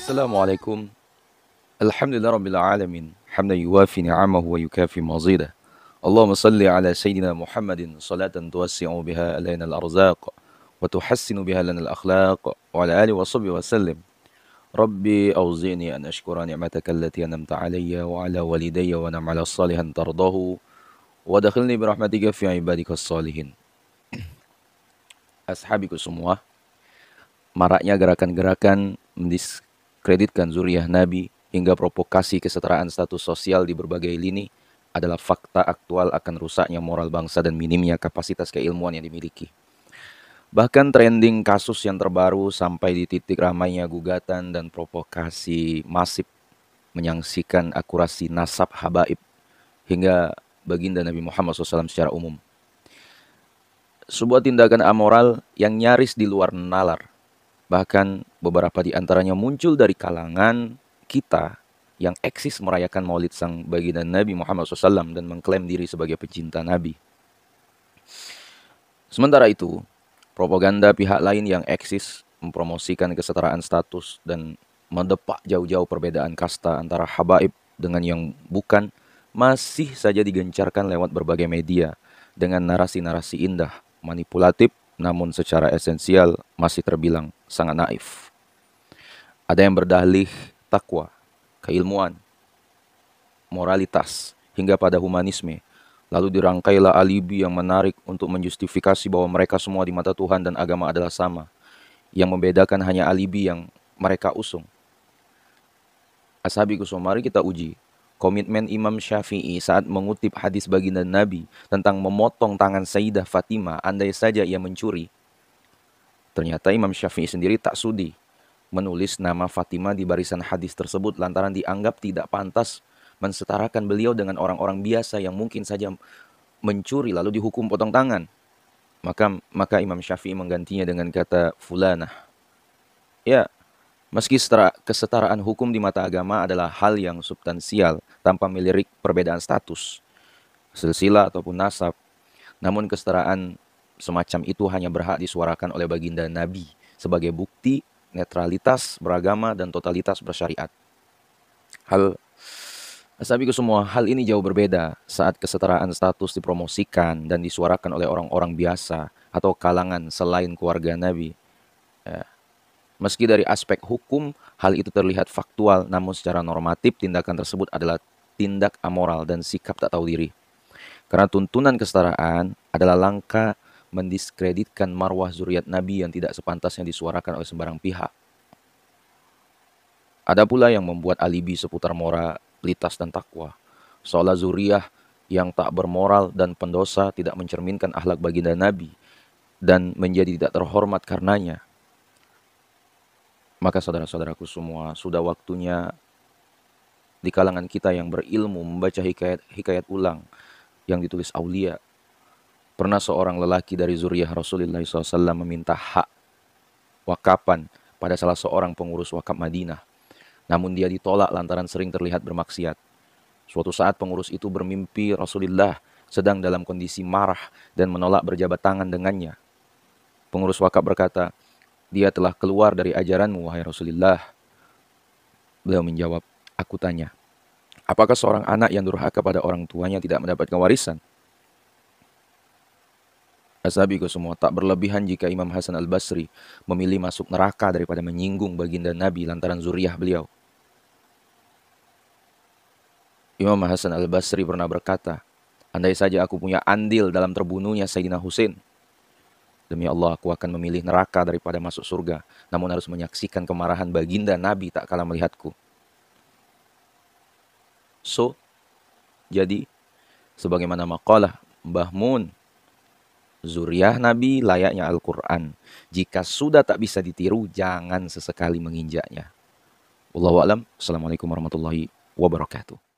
السلام عليكم الحمد لله رب العالمين حمدا يوافي نعمه ويكافي مزيده اللهم صل على سيدنا محمد صلاة توسع بها لنا الأرزاق وتحسن بها لنا الأخلاق وعلى آله وصحبه وسلم ربي أوزعني أن أشكر نعمتك التي أنمت علي وعلى والدي ونعم على صالحا ترضاه Wadakhilni birahmatika fi ibadikas salihin. Ashabiku semua, maraknya gerakan-gerakan mendiskreditkan zuriyah Nabi hingga provokasi kesetaraan status sosial di berbagai lini adalah fakta aktual akan rusaknya moral bangsa dan minimnya kapasitas keilmuan yang dimiliki. Bahkan trending kasus yang terbaru sampai di titik ramainya gugatan dan provokasi masif menyangsikan akurasi nasab habaib hingga baginda Nabi Muhammad SAW secara umum. Sebuah tindakan amoral yang nyaris di luar nalar. Bahkan beberapa di antaranya muncul dari kalangan kita yang eksis merayakan maulid sang baginda Nabi Muhammad SAW dan mengklaim diri sebagai pecinta Nabi. Sementara itu, propaganda pihak lain yang eksis mempromosikan kesetaraan status dan mendepak jauh-jauh perbedaan kasta antara habaib dengan yang bukan masih saja digencarkan lewat berbagai media dengan narasi-narasi indah, manipulatif, namun secara esensial masih terbilang sangat naif. Ada yang berdalih takwa, keilmuan, moralitas, hingga pada humanisme. Lalu dirangkailah alibi yang menarik untuk menjustifikasi bahwa mereka semua di mata Tuhan dan agama adalah sama. Yang membedakan hanya alibi yang mereka usung. Ashabi Kusumari kita uji Komitmen Imam Syafi'i saat mengutip hadis baginda Nabi tentang memotong tangan Sayyidah Fatimah andai saja ia mencuri. Ternyata Imam Syafi'i sendiri tak sudi menulis nama Fatimah di barisan hadis tersebut lantaran dianggap tidak pantas mensetarakan beliau dengan orang-orang biasa yang mungkin saja mencuri lalu dihukum potong tangan. Maka maka Imam Syafi'i menggantinya dengan kata fulanah. Ya, Meski setara, kesetaraan hukum di mata agama adalah hal yang substansial tanpa melirik perbedaan status, silsilah ataupun nasab, namun kesetaraan semacam itu hanya berhak disuarakan oleh baginda Nabi sebagai bukti netralitas beragama dan totalitas bersyariat. Hal Asabiku semua, hal ini jauh berbeda saat kesetaraan status dipromosikan dan disuarakan oleh orang-orang biasa atau kalangan selain keluarga Nabi. Ya Meski dari aspek hukum hal itu terlihat faktual, namun secara normatif tindakan tersebut adalah tindak amoral dan sikap tak tahu diri. Karena tuntunan kesetaraan adalah langkah mendiskreditkan marwah zuriat Nabi yang tidak sepantasnya disuarakan oleh sembarang pihak. Ada pula yang membuat alibi seputar moralitas dan takwa, seolah zuriah yang tak bermoral dan pendosa tidak mencerminkan ahlak baginda Nabi dan menjadi tidak terhormat karenanya. Maka saudara-saudaraku semua, sudah waktunya di kalangan kita yang berilmu membaca hikayat hikayat ulang yang ditulis Aulia. Pernah seorang lelaki dari zuriyah Rasulullah SAW meminta hak wakapan pada salah seorang pengurus wakaf Madinah. Namun dia ditolak lantaran sering terlihat bermaksiat. Suatu saat pengurus itu bermimpi Rasulullah sedang dalam kondisi marah dan menolak berjabat tangan dengannya. Pengurus wakaf berkata, dia telah keluar dari ajaranmu, wahai Rasulullah. Beliau menjawab, aku tanya, apakah seorang anak yang durhaka pada orang tuanya tidak mendapatkan warisan? ke semua tak berlebihan jika Imam Hasan al-Basri memilih masuk neraka daripada menyinggung baginda Nabi lantaran zuriah beliau. Imam Hasan al-Basri pernah berkata, Andai saja aku punya andil dalam terbunuhnya Sayyidina Husin. Demi Allah, aku akan memilih neraka daripada masuk surga, namun harus menyaksikan kemarahan baginda Nabi tak kalah melihatku. So, jadi, sebagaimana makalah Mbah Mun, Zuriyah Nabi layaknya Al-Quran. Jika sudah tak bisa ditiru, jangan sesekali menginjaknya. Wallahu'alam. Assalamualaikum warahmatullahi wabarakatuh.